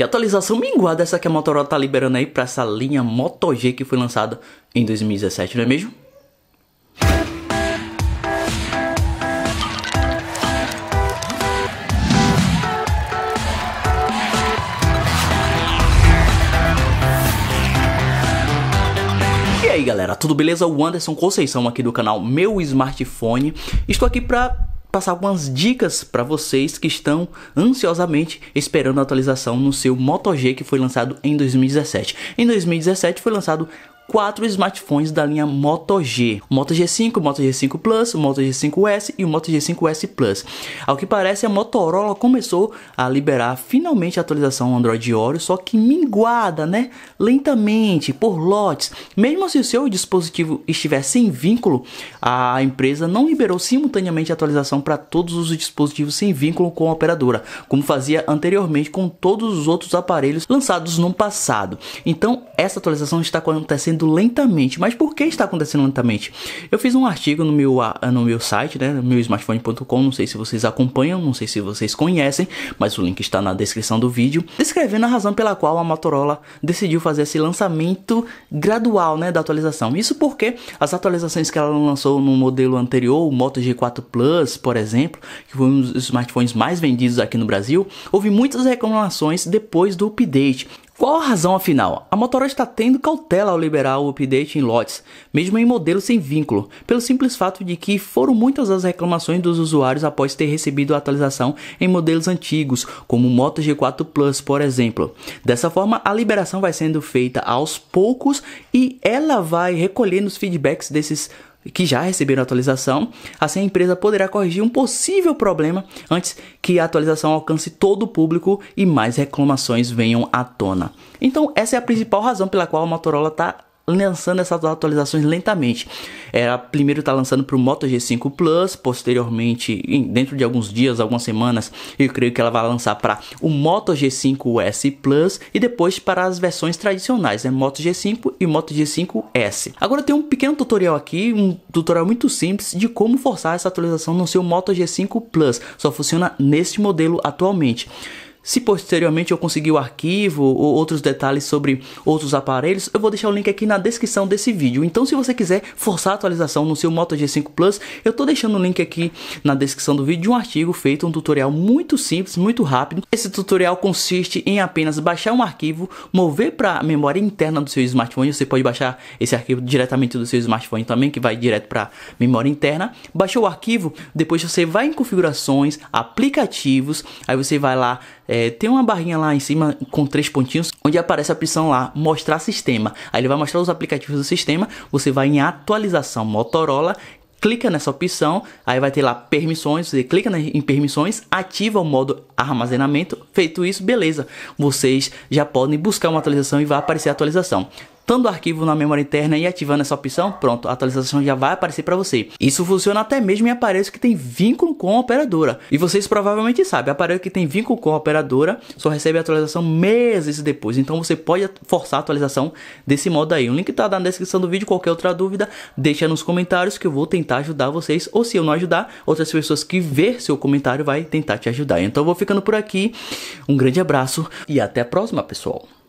Que atualização minguada essa que a Motorola tá liberando aí para essa linha Moto G que foi lançada em 2017, não é mesmo? E aí galera, tudo beleza? O Anderson Conceição aqui do canal Meu Smartphone. Estou aqui para passar algumas dicas para vocês que estão ansiosamente esperando a atualização no seu Moto G que foi lançado em 2017. Em 2017 foi lançado quatro smartphones da linha Moto G: o Moto G5, o Moto G5 Plus, o Moto G5S e o Moto G5S Plus. Ao que parece, a Motorola começou a liberar finalmente a atualização Android Oreo, só que minguada, né? Lentamente, por lotes. Mesmo se o seu dispositivo estiver sem vínculo, a empresa não liberou simultaneamente a atualização para todos os dispositivos sem vínculo com a operadora, como fazia anteriormente com todos os outros aparelhos lançados no passado. Então, essa atualização está acontecendo acontecendo lentamente. Mas por que está acontecendo lentamente? Eu fiz um artigo no meu, ah, no meu site, né, no meu smartphone.com, não sei se vocês acompanham, não sei se vocês conhecem, mas o link está na descrição do vídeo, descrevendo a razão pela qual a Motorola decidiu fazer esse lançamento gradual, né, da atualização. Isso porque as atualizações que ela lançou no modelo anterior, o Moto G4 Plus, por exemplo, que foi um dos smartphones mais vendidos aqui no Brasil, houve muitas reclamações depois do update. Qual a razão afinal? A Motorola está tendo cautela ao liberar o update em lotes, mesmo em modelos sem vínculo, pelo simples fato de que foram muitas as reclamações dos usuários após ter recebido a atualização em modelos antigos, como o Moto G4 Plus, por exemplo. Dessa forma, a liberação vai sendo feita aos poucos e ela vai recolhendo os feedbacks desses que já receberam atualização, assim a empresa poderá corrigir um possível problema antes que a atualização alcance todo o público e mais reclamações venham à tona. Então, essa é a principal razão pela qual a Motorola está lançando essas atualizações lentamente. Era primeiro está lançando para o Moto G5 Plus, posteriormente, dentro de alguns dias, algumas semanas, eu creio que ela vai lançar para o Moto G5S Plus e depois para as versões tradicionais, né? Moto G5 e Moto G5S. Agora tem um pequeno tutorial aqui, um tutorial muito simples de como forçar essa atualização no seu Moto G5 Plus. Só funciona neste modelo atualmente. Se posteriormente eu conseguir o arquivo ou outros detalhes sobre outros aparelhos, eu vou deixar o link aqui na descrição desse vídeo. Então, se você quiser forçar a atualização no seu Moto G5 Plus, eu estou deixando o link aqui na descrição do vídeo de um artigo feito, um tutorial muito simples, muito rápido. Esse tutorial consiste em apenas baixar um arquivo, mover para a memória interna do seu smartphone. Você pode baixar esse arquivo diretamente do seu smartphone também, que vai direto para memória interna. Baixou o arquivo, depois você vai em configurações, aplicativos, aí você vai lá é, tem uma barrinha lá em cima com três pontinhos, onde aparece a opção lá, mostrar sistema. Aí ele vai mostrar os aplicativos do sistema, você vai em atualização Motorola, clica nessa opção, aí vai ter lá permissões, você clica em permissões, ativa o modo armazenamento, feito isso, beleza. Vocês já podem buscar uma atualização e vai aparecer a atualização saltando o arquivo na memória interna e ativando essa opção, pronto, a atualização já vai aparecer para você. Isso funciona até mesmo em aparelhos que tem vínculo com a operadora. E vocês provavelmente sabem, aparelho que tem vínculo com a operadora só recebe a atualização meses depois. Então você pode forçar a atualização desse modo aí. O link está na descrição do vídeo, qualquer outra dúvida, deixa nos comentários que eu vou tentar ajudar vocês. Ou se eu não ajudar, outras pessoas que ver seu comentário vai tentar te ajudar. Então eu vou ficando por aqui. Um grande abraço e até a próxima, pessoal.